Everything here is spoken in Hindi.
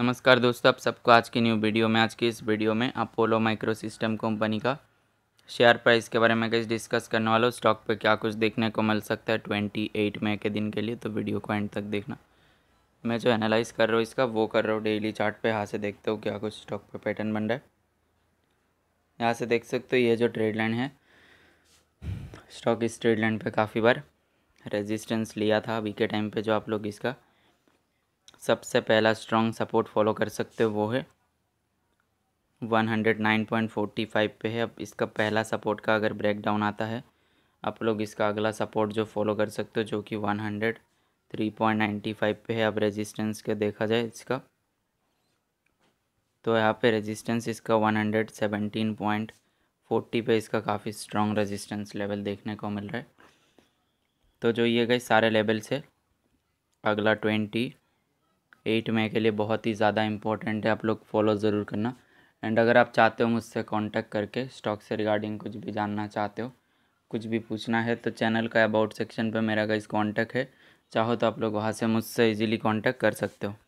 नमस्कार दोस्तों आप सबको आज की न्यू वीडियो में आज की इस वीडियो में अपोलो माइक्रो सिस्टम कंपनी का शेयर प्राइस के बारे में कुछ डिस्कस करने वाला हूँ स्टॉक पे क्या कुछ देखने को मिल सकता है ट्वेंटी एट मई के दिन के लिए तो वीडियो को एंड तक देखना मैं जो एनालाइज कर रहा हूँ इसका वो कर रहा हूँ डेली चार्ट पे यहाँ से देखते हो क्या कुछ स्टॉक पर पैटर्न बन रहा है यहाँ से देख सकते हो ये जो ट्रेड लाइन है स्टॉक इस ट्रेड लाइन पर काफ़ी बार रेजिस्टेंस लिया था अभी के टाइम पर जो आप लोग इसका सबसे पहला स्ट्रॉन्ग सपोर्ट फॉलो कर सकते हो वो है 109.45 पे है अब इसका पहला सपोर्ट का अगर ब्रेकडाउन आता है आप लोग इसका अगला सपोर्ट जो फॉलो कर सकते हो जो कि 103.95 पे है अब रेजिस्टेंस के देखा जाए इसका तो यहाँ पे रेजिस्टेंस इसका 117.40 पे इसका काफ़ी स्ट्रॉन्ग रेजिस्टेंस लेवल देखने को मिल रहा है तो जो ये गए सारे लेवल से अगला ट्वेंटी एट मई के लिए बहुत ही ज़्यादा इंपॉर्टेंट है आप लोग फॉलो ज़रूर करना एंड अगर आप चाहते हो मुझसे कांटेक्ट करके स्टॉक से रिगार्डिंग कुछ भी जानना चाहते हो कुछ भी पूछना है तो चैनल का अबाउट सेक्शन पर मेरा गाइस कॉन्टैक्ट है चाहो तो आप लोग वहाँ से मुझसे ईजिली कॉन्टैक्ट कर सकते हो